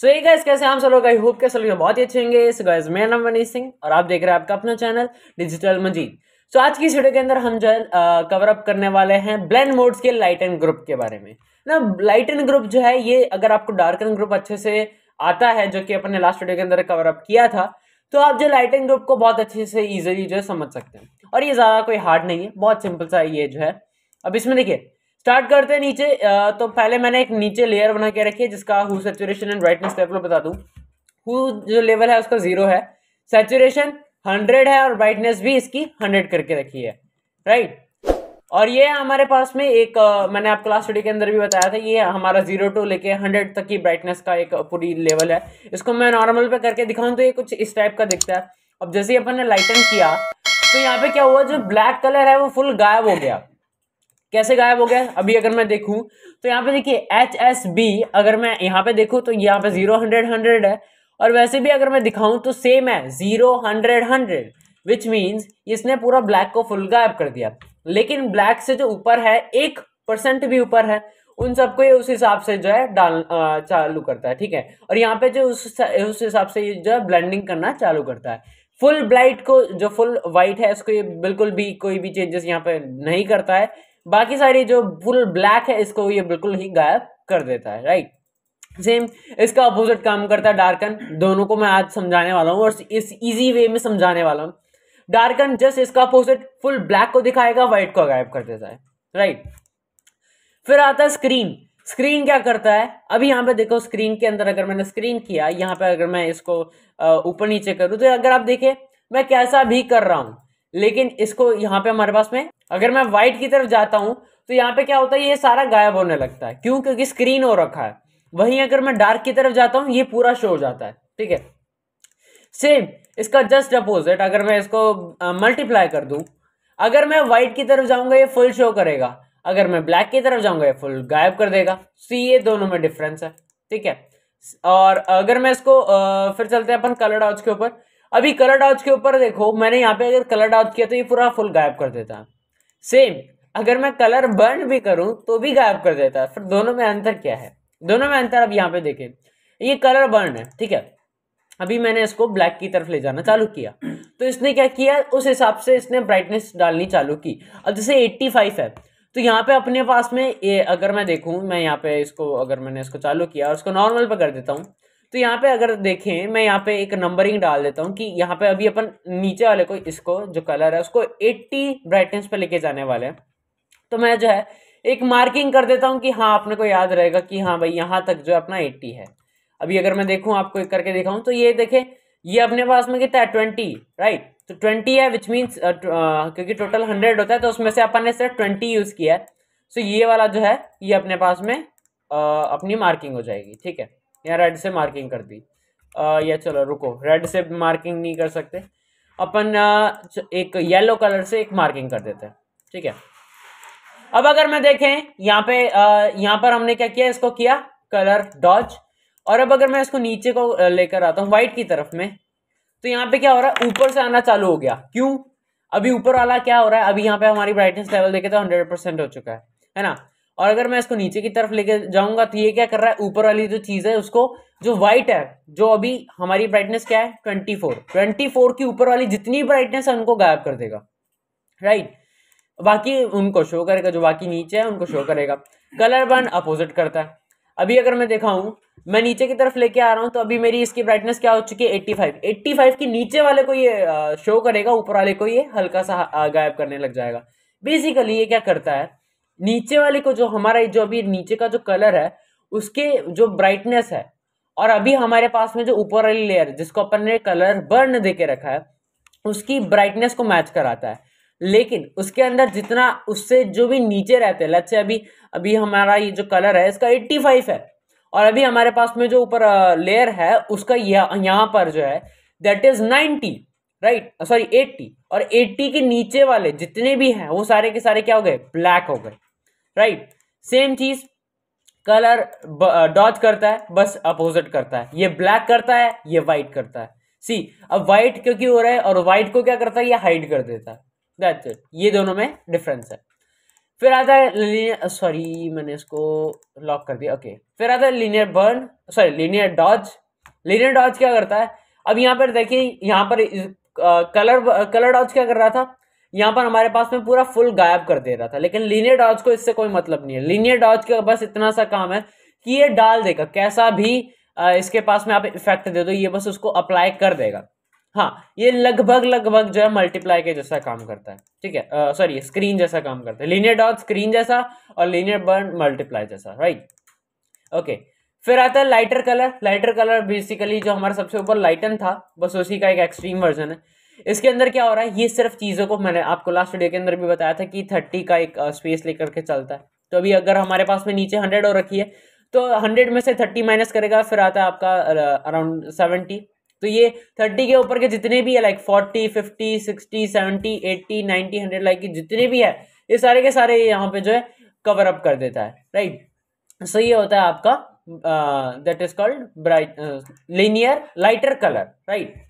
सो ये गाइस कैसे हम सब लोग आई होप के सब लोग बहुत ही अच्छे होंगे सो गाइस मेरा नाम मनीष सिंह और आप देख रहे हैं आपका अपना channel digital Majid so so, आज की इस वीडियो के अंदर हम जो है कवर अप करने वाले हैं ब्लेंड मोड्स के लाइट एंड ग्रुप के बारे में ना लाइट एंड ग्रुप जो है ये अगर आपको डार्क एंड ग्रुप अच्छे से आता है जो कि अपने लास्ट वीडियो के अंदर कवर अप किया था तो आप जो लाइट एंड ग्रुप को बहुत अच्छे से ईजिली जो है समझ सकते हैं और ये ज़्यादा कोई हार्ड नहीं है बहुत सिंपल सा ये जो है अब इसमें देखिए स्टार्ट करते हैं नीचे तो पहले मैंने एक नीचे लेयर बना के रखी है जिसका hue saturation and brightness level बता दूँ हु जो लेवल है उसका जीरो है सेचुरेशन हंड्रेड है और ब्राइटनेस भी इसकी हंड्रेड करके रखी है राइट और ये हमारे पास में एक मैंने आप क्लास स्टडी के अंदर भी बताया था ये हमारा जीरो टू लेके हंड्रेड तक की ब्राइटनेस का एक पूरी लेवल है इसको मैं नॉर्मल पे करके दिखाऊं तो ये कुछ इस टाइप का दिखता है अब जैसे ही अपन ने लाइटन किया तो यहाँ पे क्या हुआ जो ब्लैक कलर है वो फुल गायब हो गया कैसे गायब हो गया अभी अगर मैं देखूं तो यहाँ पे देखिए एच एस बी अगर मैं यहाँ पे देखूं तो यहाँ पे जीरो हंड्रेड हंड्रेड है और वैसे भी अगर मैं दिखाऊं तो सेम है zero hundred hundred which means इसने पूरा ब्लैक को फुल गायब कर दिया लेकिन ब्लैक से जो ऊपर है एक परसेंट भी ऊपर है उन सबको ये उस हिसाब से जो है डाल चालू करता है ठीक है और यहाँ पे जो उस हिसाब से जो है ब्लेंडिंग करना चालू करता है फुल ब्लाइट को जो फुल वाइट है उसको ये बिल्कुल भी कोई भी चेंजेस यहाँ पे नहीं करता है बाकी सारी जो फुल ब्लैक है इसको ये बिल्कुल ही गायब कर देता है राइट सेम इसका अपोजिट काम करता है डार्कन दोनों को मैं आज समझाने वाला हूँ और इस इजी वे में समझाने वाला हूँ डार्कन जस्ट इसका अपोजिट फुल ब्लैक को दिखाएगा व्हाइट को गायब कर देता है राइट फिर आता है स्क्रीन स्क्रीन क्या करता है अभी यहाँ पे देखो स्क्रीन के अंदर अगर मैंने स्क्रीन किया यहाँ पे अगर मैं इसको ऊपर नीचे करूँ तो अगर आप देखें मैं कैसा भी कर रहा हूँ लेकिन इसको यहाँ पे हमारे पास में अगर मैं व्हाइट की तरफ जाता हूँ तो यहाँ पे क्या होता है ये सारा गायब होने लगता है क्यों क्योंकि स्क्रीन हो रखा है वहीं अगर मैं डार्क की तरफ जाता हूँ ये पूरा शो हो जाता है ठीक है सेम इसका जस्ट अपोजिट अगर मैं इसको मल्टीप्लाई कर दू अगर मैं व्हाइट की तरफ जाऊंगा ये फुल शो करेगा अगर मैं ब्लैक की तरफ जाऊंगा ये फुल गायब कर देगा सी ये दोनों में डिफरेंस है ठीक है और अगर मैं इसको आ, फिर चलते हैं अपन कलर डॉट्स के ऊपर अभी कलर डाउच के ऊपर देखो मैंने यहाँ पे अगर कलर डाउच किया तो ये पूरा फुल गायब कर देता सेम अगर मैं कलर बर्न भी करूँ तो भी गायब कर देता फिर दोनों में अंतर क्या है दोनों में अंतर अब यहाँ पे देखें ये कलर बर्न है ठीक है अभी मैंने इसको ब्लैक की तरफ ले जाना चालू किया तो इसने क्या किया उस हिसाब से इसने ब्राइटनेस डालनी चालू की अब जैसे 85 है तो यहाँ पे अपने पास में ये अगर मैं देखूँ मैं यहाँ पे इसको अगर मैंने इसको चालू किया और इसको नॉर्मल पर कर देता हूँ तो यहाँ पे अगर देखें मैं यहाँ पे एक नंबरिंग डाल देता हूँ कि यहाँ पे अभी अपन नीचे वाले को इसको जो कलर है उसको 80 ब्राइटनेस पे लेके जाने वाले हैं तो मैं जो है एक मार्किंग कर देता हूँ कि हाँ अपने को याद रहेगा कि हाँ भाई यहाँ तक जो अपना एट्टी है अभी अगर मैं देखूँ आपको एक करके दिखाऊँ तो ये देखें ये अपने पास में कितना है ट्वेंटी राइट तो ट्वेंटी है विच मीन्स क्योंकि टोटल हंड्रेड होता है तो उसमें से अपन ने सिर्फ ट्वेंटी यूज़ किया है सो ये वाला जो है ये अपने पास में अपनी मार्किंग हो जाएगी ठीक है यहाँ रेड से मार्किंग कर दी या चलो रुको रेड से मार्किंग नहीं कर सकते अपन एक येलो कलर से एक मार्किंग कर देते हैं ठीक है अब अगर मैं देखें यहाँ पे यहाँ पर हमने क्या किया इसको किया कलर डॉज और अब अगर मैं इसको नीचे को लेकर आता हूँ व्हाइट की तरफ में तो यहाँ पे क्या हो रहा है ऊपर से आना चालू हो गया क्यों अभी ऊपर वाला क्या हो रहा है अभी यहाँ पे हमारी ब्राइटनेस लेवल देखे तो हंड्रेड परसेंट हो चुका है है ना और अगर मैं इसको नीचे की तरफ लेके जाऊंगा तो ये क्या कर रहा है ऊपर वाली जो चीज है उसको जो व्हाइट है जो अभी हमारी ब्राइटनेस क्या है ट्वेंटी फोर ट्वेंटी फोर की ऊपर वाली जितनी ब्राइटनेस है उनको गायब कर देगा राइट बाकी उनको शो करेगा जो बाकी नीचे है उनको शो करेगा कलर वन अपोजिट करता है अभी अगर मैं दिखाऊं मैं नीचे की तरफ लेके आ रहा हूं तो अभी मेरी इसकी ब्राइटनेस क्या हो चुकी है 85 85 की नीचे वाले को ये शो करेगा ऊपर वाले को ये हल्का सा गायब करने लग जाएगा बेसिकली ये क्या करता है नीचे वाले को जो हमारा जो अभी नीचे का जो कलर है उसके जो ब्राइटनेस है और अभी हमारे पास में जो ऊपर वाली लेयर जिसको अपन ने कलर बर्न दे के रखा है उसकी ब्राइटनेस को मैच कराता है लेकिन उसके अंदर जितना उससे जो भी नीचे रहते हैं लच्छे अभी अभी हमारा ये जो कलर है इसका एट्टी फाइव है और अभी हमारे पास में जो ऊपर लेयर है उसका यह यहाँ पर जो है that is ninety right sorry eighty और एट्टी के नीचे वाले जितने भी हैं वो सारे के सारे क्या हो गए ब्लैक हो गए राइट सेम चीज कलर डॉच करता है बस अपोजिट करता है ये ब्लैक करता है ये व्हाइट करता है सी अब व्हाइट क्योंकि हो रहा है और व्हाइट को क्या करता है ये हाइड कर देता है ये दोनों में डिफरेंस है फिर आता है सॉरी मैंने इसको लॉक कर दिया ओके फिर आता है linear burn sorry linear dodge linear dodge क्या करता है अब यहाँ पर देखिए यहाँ पर कलर कलर डॉज क्या कर रहा था यहाँ पर हमारे पास में पूरा फुल गायब कर दे रहा था लेकिन लीनियर डॉज को इससे कोई मतलब नहीं है लीनियर डॉज का बस इतना सा काम है कि ये डाल देगा कैसा भी इसके पास में आप इफेक्ट दे दो ये बस उसको अप्लाई कर देगा हाँ ये लगभग लगभग जो है मल्टीप्लाई के जैसा काम करता है ठीक है सॉरी स्क्रीन जैसा काम करता है लीनियर डॉट स्क्रीन जैसा और लीनियर बर्न मल्टीप्लाई जैसा राइट ओके फिर आता है lighter colour lighter colour basically जो हमारा सबसे ऊपर लाइटन था बस उसी का एक एक्सट्रीम वर्जन है इसके अंदर क्या हो रहा है ये सिर्फ चीज़ों को मैंने आपको लास्ट वीडियो के अंदर भी बताया था कि थर्टी का एक स्पेस लेकर के चलता है तो अभी अगर हमारे पास में नीचे हंड्रेड और रखी है तो हंड्रेड में से थर्टी माइनस करेगा फिर आता है आपका अराउंड सेवेंटी तो ये थर्टी के ऊपर के जितने भी है like forty fifty sixty seventy eighty ninety hundred like जितने भी है ये सारे के सारे यहाँ पे जो है कवर अप कर देता है राइट सो ये होता है आपका that is called bright linear lighter colour right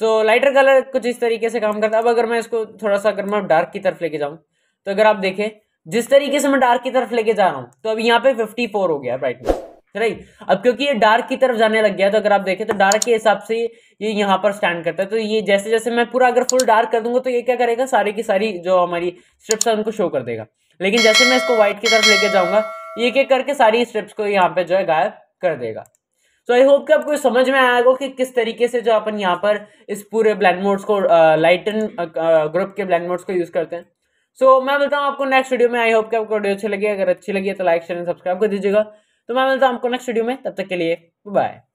तो लाइटर कलर कुछ इस तरीके से काम करता है अब अगर मैं इसको थोड़ा सा अगर मैं डार्क की तरफ लेके जाऊँ तो अगर आप देखें जिस तरीके से मैं डार्क की तरफ लेके जा रहा हूँ तो अब यहाँ पे 54 हो गया ब्राइटनेस राइट अब क्योंकि ये डार्क की तरफ जाने लग गया तो अगर आप देखें तो डार्क के हिसाब से ये यहाँ पर स्टैंड करता है तो ये जैसे जैसे मैं पूरा अगर फुल डार्क कर दूंगा तो ये क्या करेगा सारी की सारी जो हमारी स्ट्रिप्स है उनको शो कर देगा लेकिन जैसे मैं इसको व्हाइट की तरफ लेके जाऊंगा ये एक करके सारी स्ट्रिप्स को यहाँ पे जो है गायब कर देगा तो आई होप कि आपको समझ में आएगा कि किस तरीके से जो अपन यहाँ पर इस पूरे ब्लैक मोड्स को लाइटन ग्रुप के ब्लैक मोड्स को यूज़ करते हैं सो so, मैं मिलता हूँ आपको नेक्स्ट वीडियो में आई होप कि आपको वीडियो अच्छी लगी अगर अच्छी लगी तो लाइक शेयर एंड सब्सक्राइब कर दीजिएगा तो मैं मिलता हूँ आपको नेक्स्ट वीडियो में तब तक के लिए बाय